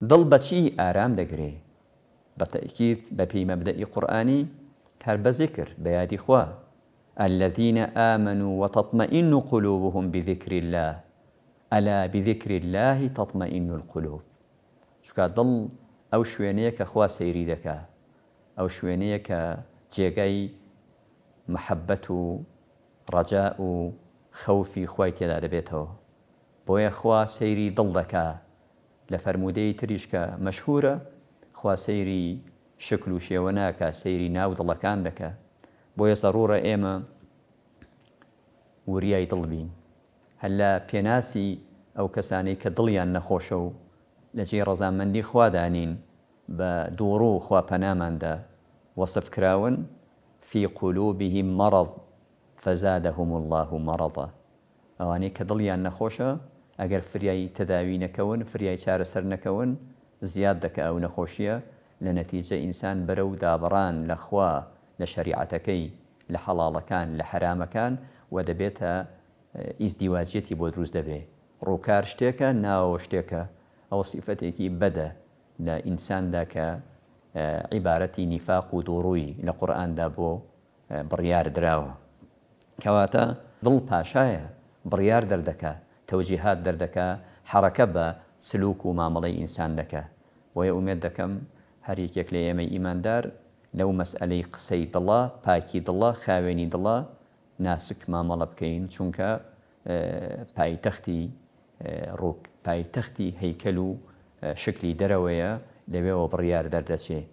دل بچی آرام دگری بە تەکیت بە پێی مەبدەئی قورآانی هەر بەذکر یادی خوا الذين آمنوا وتطمئن قلوبهم بذكر الله ألا بذكر الله تطمئن القلوب شكا دل أو شوينيك کە سيري سەیری أو شوينيك شوێنەیە کە جێگەی خوفي و ڕەجا و بو خی سيري دەبێتەوە بۆیە لە فەرمودەی تریش کە مەشهورە خواسەیری شکل و شێوە ناکە سەیری ناو دڵەکان دەکە بۆ ئێستا ڕوورە ئێمە وریای دڵبین هەل لە پێناسی ئەو کەسانەی کە دڵیان نەخۆشە و لەجێ ڕەزانمەندی خوادانین بە دوڕ و خواپەناماندا وەصف کراون في قلوبهم مرض فزادهم الله مرضا ئەوانەی کە دڵیان نەخۆشە ئەگەر فریایی تەداوی نەکەون فریای چارەسەر نەکەون زیاد دەکە ئەو نەخۆشیە لە نەتیجە ئینسان بەرە و دابڕان لەخوا لە شریعەتەکەی لە حەڵاڵەکان لە حرامەکان و دەبێتە ئیسدیواجێتی بۆ دروست دەبێ ڕووکار شتێکە ناوە شتێکە ئەو سیفەتێکی بەدە لە ئینساندا کە عیبارەتی نیفاق و دوڕووی لە قورآاندا بۆ بڕیار دراوە کەواتە دڵ پاشایە بڕیار دەردەکات تەوجیهات دەردەکە حەڕەکە بە سلوک و مامەڵی ئینسان دەکە وەیە ئومێت دەکەم هەریکێک لە ئێمە ئیماندار لەو مەسئلەی قسەی دڵە پاکی دڵە خاوێنی دڵە ناسک مامەڵە بکەین چونکە پایتەختی ڕووک پایتەختی هەیکەل و شکلی دەرەوەیە لەوێەوە بڕیار دەردەچێت